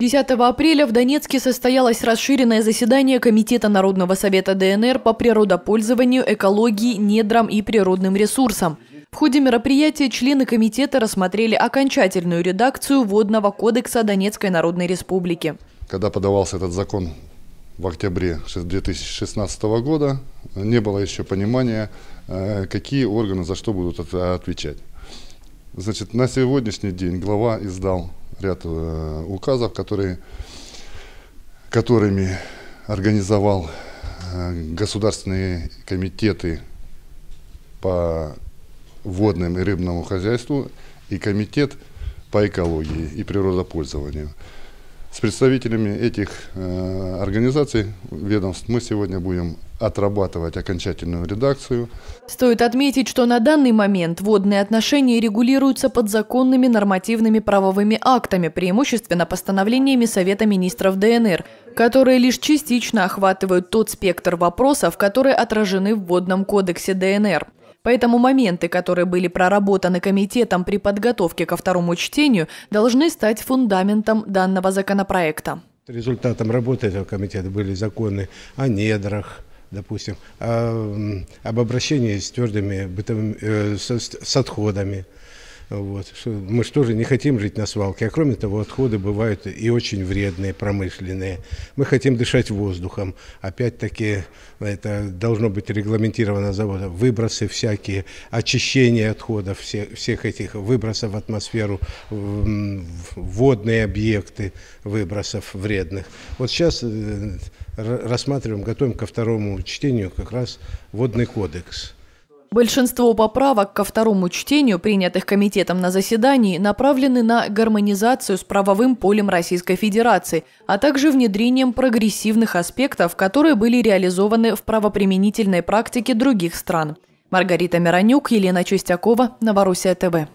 10 апреля в Донецке состоялось расширенное заседание Комитета Народного совета ДНР по природопользованию, экологии, недрам и природным ресурсам. В ходе мероприятия члены комитета рассмотрели окончательную редакцию Водного кодекса Донецкой Народной Республики. Когда подавался этот закон в октябре 2016 года, не было еще понимания, э, какие органы за что будут отвечать. Значит, на сегодняшний день глава издал ряд э, указов, которые, которыми организовал э, государственные комитеты по водным и рыбному хозяйству и комитет по экологии и природопользованию. С представителями этих э, организаций, ведомств мы сегодня будем отрабатывать окончательную редакцию. Стоит отметить, что на данный момент водные отношения регулируются подзаконными нормативными правовыми актами, преимущественно постановлениями Совета министров ДНР, которые лишь частично охватывают тот спектр вопросов, которые отражены в Водном кодексе ДНР. Поэтому моменты, которые были проработаны комитетом при подготовке ко второму чтению, должны стать фундаментом данного законопроекта. Результатом работы этого комитета были законы о недрах, допустим, о, об обращении с твердыми бытовыми, э, с, с отходами, вот. Мы же тоже не хотим жить на свалке. А кроме того, отходы бывают и очень вредные, промышленные. Мы хотим дышать воздухом. Опять-таки, это должно быть регламентировано заводом. Выбросы всякие, очищение отходов, все, всех этих выбросов в атмосферу, водные объекты выбросов вредных. Вот сейчас э, рассматриваем, готовим ко второму чтению как раз водный кодекс – Большинство поправок ко второму чтению, принятых комитетом на заседании, направлены на гармонизацию с правовым полем Российской Федерации, а также внедрением прогрессивных аспектов, которые были реализованы в правоприменительной практике других стран. Маргарита Миронюк, Елена Чистякова, Новороссия ТВ.